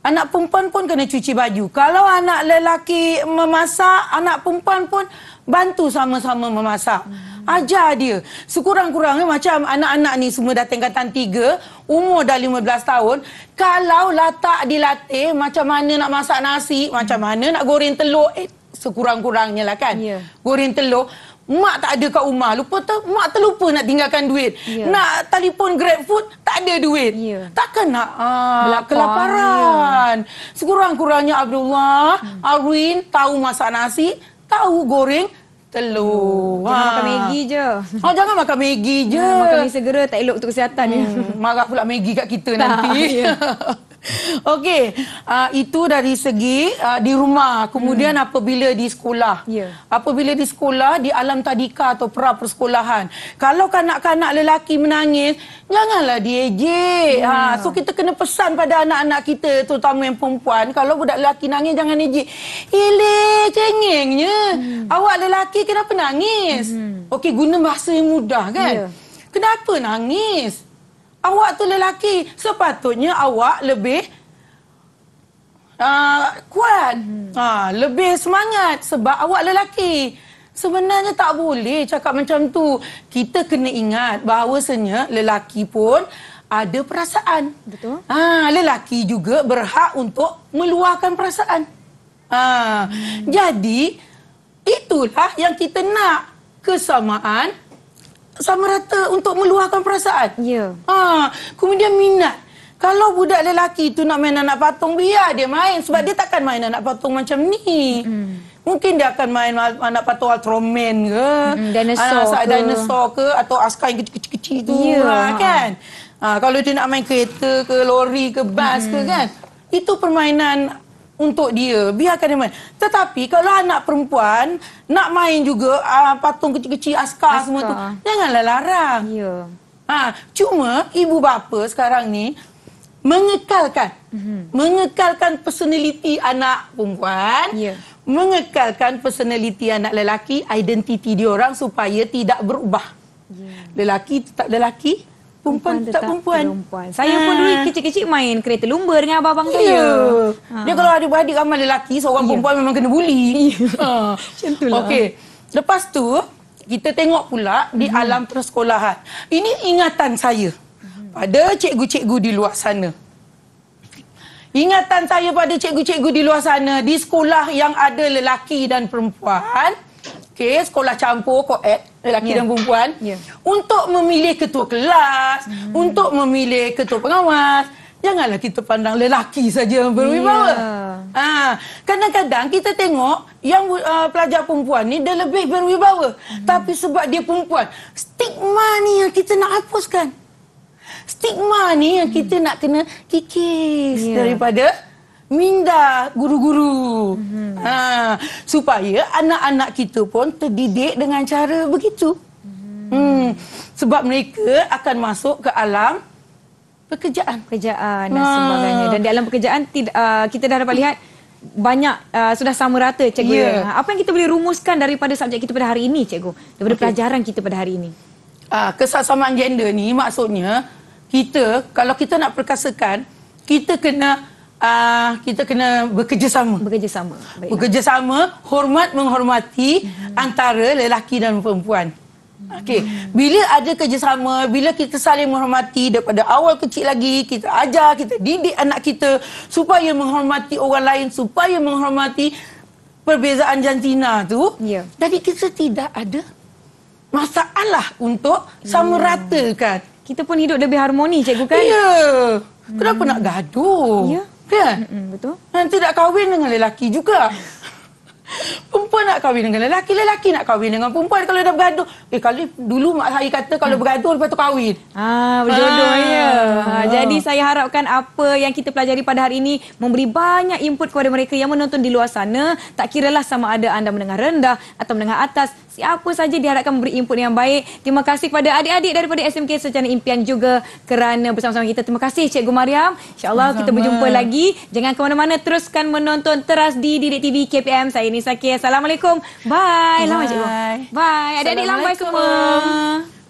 Anak perempuan pun kena cuci baju. Kalau anak lelaki memasak, anak perempuan pun bantu sama-sama memasak. Hmm. Ajar dia. Sekurang-kurangnya macam anak-anak ni semua dah tingkatan tiga, umur dah lima belas tahun. Kalau lah tak dilatih macam mana nak masak nasi, macam hmm. mana nak goreng telur, eh, sekurang-kurangnya lah kan. Yeah. Goreng telur. Mak tak ada kat rumah. Lupa tu, mak terlupa nak tinggalkan duit. Yeah. Nak telefon grab food, tak ada duit. Yeah. Takkan nak aa, ah, kelaparan. Yeah. Sekurang-kurangnya Abdullah, hmm. Arwin tahu masak nasi, tahu goreng, telur. Hmm. Jangan ah. makan Maggi je. Oh, jangan makan Maggi je. Hmm, makan mie segera, tak elok untuk kesihatan. Ya. Hmm. Ya. Marah pula Maggi kat kita tak, nanti. Yeah. Okey, uh, itu dari segi uh, di rumah, kemudian hmm. apabila di sekolah. Yeah. Apabila di sekolah, di alam tadika atau pra persekolahan. Kalau kanak-kanak lelaki menangis, janganlah diejek. Yeah. Ya. Ha, so kita kena pesan pada anak-anak kita, terutama yang perempuan, kalau budak lelaki nangis jangan ejek. Ili cengengnya. Hmm. Awak lelaki kenapa nangis? Hmm. Okey, guna bahasa yang mudah kan? Yeah. Kenapa nangis? Awak tu lelaki. Sepatutnya awak lebih uh, kuat. Hmm. Uh, lebih semangat sebab awak lelaki. Sebenarnya tak boleh cakap macam tu. Kita kena ingat bahawasanya lelaki pun ada perasaan. Betul. Ha, lelaki juga berhak untuk meluahkan perasaan. Ha, hmm. Jadi, itulah yang kita nak. Kesamaan sama rata untuk meluahkan perasaan. Ya. Ha, kemudian minat. Kalau budak lelaki tu nak main anak patung, biar dia main. Sebab hmm. dia takkan main anak patung macam ni. Hmm. Mungkin dia akan main anak patung Ultraman ke. Hmm, dinosaur ke. Dinosaur ke. Atau askar yang kecil-kecil tu. Ya. Ha, kan? Ha, kalau dia nak main kereta ke, lori ke, bas hmm. ke kan. Itu permainan untuk dia. Biarkan dia main. Tetapi kalau anak perempuan nak main juga uh, patung kecil-kecil askar, askar semua tu, janganlah larang. Ya. Ha, cuma ibu bapa sekarang ni mengekalkan mm-hmm. mengekalkan personaliti anak perempuan yeah. mengekalkan personaliti anak lelaki identiti dia orang supaya tidak berubah yeah. lelaki tetap lelaki Perempuan tetap, tetap perempuan. perempuan. Saya ha. pun ah. dulu kecil-kecil main kereta lumba dengan abang-abang yeah. saya. Ha. Dia kalau ada beradik ramai lelaki, seorang yeah. perempuan memang kena bully. Ya. Ah. Macam itulah. Okey. Lepas tu, kita tengok pula di mm-hmm. alam persekolahan. Ini ingatan saya mhm. pada cikgu-cikgu di luar sana. Ingatan saya pada cikgu-cikgu di luar sana, di sekolah yang ada lelaki dan perempuan... Ha okay, sekolah campur, koed, eh, lelaki yeah. dan perempuan, yeah. untuk memilih ketua kelas, hmm. untuk memilih ketua pengawas, janganlah kita pandang lelaki saja yang berwibawa. Yeah. Ha, kadang-kadang kita tengok yang uh, pelajar perempuan ni, dia lebih berwibawa. Hmm. Tapi sebab dia perempuan, stigma ni yang kita nak hapuskan. Stigma ni yang kita hmm. nak kena kikis yeah. daripada minda guru-guru. Mm-hmm. Ha, supaya anak-anak kita pun terdidik dengan cara begitu. Mm-hmm. Hmm, sebab mereka akan masuk ke alam pekerjaan. Pekerjaan dan ha. sebagainya. Dan di alam pekerjaan tida, uh, kita dah dapat lihat banyak uh, sudah sama rata cikgu. Yeah. Ha, apa yang kita boleh rumuskan daripada subjek kita pada hari ini cikgu? Daripada okay. pelajaran kita pada hari ini? Uh, ah, kesaksamaan gender ni maksudnya kita kalau kita nak perkasakan kita kena uh, kita kena bekerjasama. Bekerjasama. Baiklah. Bekerjasama, hormat menghormati hmm. antara lelaki dan perempuan. Okey, bila ada kerjasama, bila kita saling menghormati daripada awal kecil lagi, kita ajar, kita didik anak kita supaya menghormati orang lain, supaya menghormati perbezaan jantina tu. Ya. Jadi kita tidak ada masalah untuk sama ya. ratakan. Kita pun hidup lebih harmoni, cikgu kan? Ya. Kenapa hmm. nak gaduh? Ya. Kan? Mm -mm, betul. Nanti nak kahwin dengan lelaki juga. perempuan nak kahwin dengan lelaki, lelaki nak kahwin dengan perempuan kalau dah bergaduh. Eh kalau dulu mak saya kata kalau hmm. bergaduh lepas tu kahwin. Ah berjodoh ah. ya. Ah. Jadi saya harapkan apa yang kita pelajari pada hari ini memberi banyak input kepada mereka yang menonton di luar sana. Tak kiralah sama ada anda mendengar rendah atau mendengar atas. Siapa saja diharapkan memberi input yang baik. Terima kasih kepada adik-adik daripada SMK Secara Impian juga kerana bersama-sama kita. Terima kasih Cikgu Mariam. InsyaAllah kita berjumpa lagi. Jangan ke mana-mana teruskan menonton Teras di Didik TV KPM. Saya Nisa Kia. Assalamualaikum. Assalamualaikum. Bye. Lambai cikgu. Bye. Ada di lambai semua.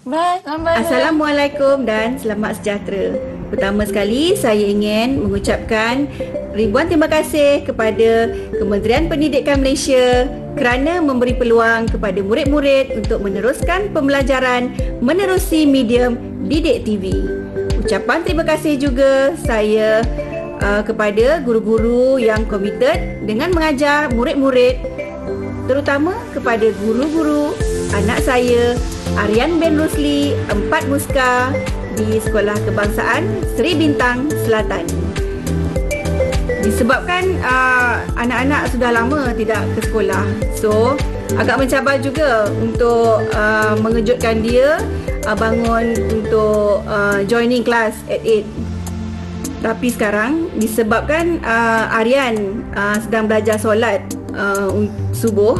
Bye. Lambai. Assalamualaikum dan selamat sejahtera. Pertama sekali, saya ingin mengucapkan ribuan terima kasih kepada Kementerian Pendidikan Malaysia kerana memberi peluang kepada murid-murid untuk meneruskan pembelajaran menerusi medium Didik TV. Ucapan terima kasih juga saya uh, kepada guru-guru yang komited dengan mengajar murid-murid terutama kepada guru-guru anak saya Aryan Ben Rusli empat Muska di Sekolah Kebangsaan Seri Bintang Selatan. Disebabkan uh, anak-anak sudah lama tidak ke sekolah. So, agak mencabar juga untuk uh, mengejutkan dia uh, bangun untuk uh, joining class at 8. Tapi sekarang disebabkan uh, Aryan uh, sedang belajar solat uh, subuh.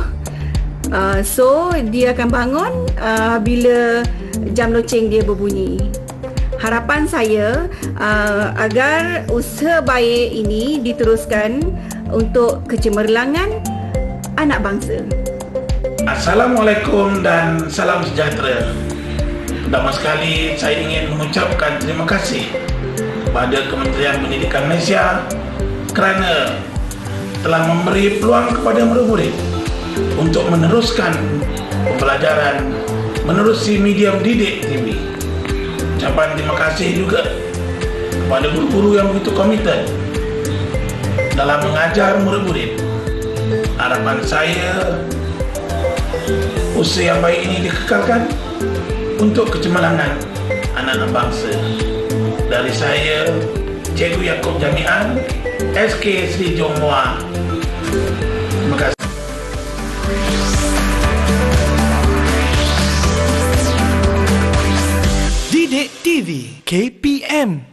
Uh, so dia akan bangun uh, bila jam loceng dia berbunyi. Harapan saya uh, agar usaha baik ini diteruskan untuk kecemerlangan anak bangsa. Assalamualaikum dan salam sejahtera. Pertama sekali saya ingin mengucapkan terima kasih kepada Kementerian Pendidikan Malaysia kerana telah memberi peluang kepada murid-murid untuk meneruskan pembelajaran menerusi medium didik TV. Ucapan terima kasih juga kepada guru-guru yang begitu komited dalam mengajar murid-murid. Harapan saya usia yang baik ini dikekalkan untuk kecemerlangan anak-anak bangsa. Dari saya, Cikgu Yaakob Jami'an, SK Sri Jomwa. Jomwa. Terima kasih. Didik TV KPM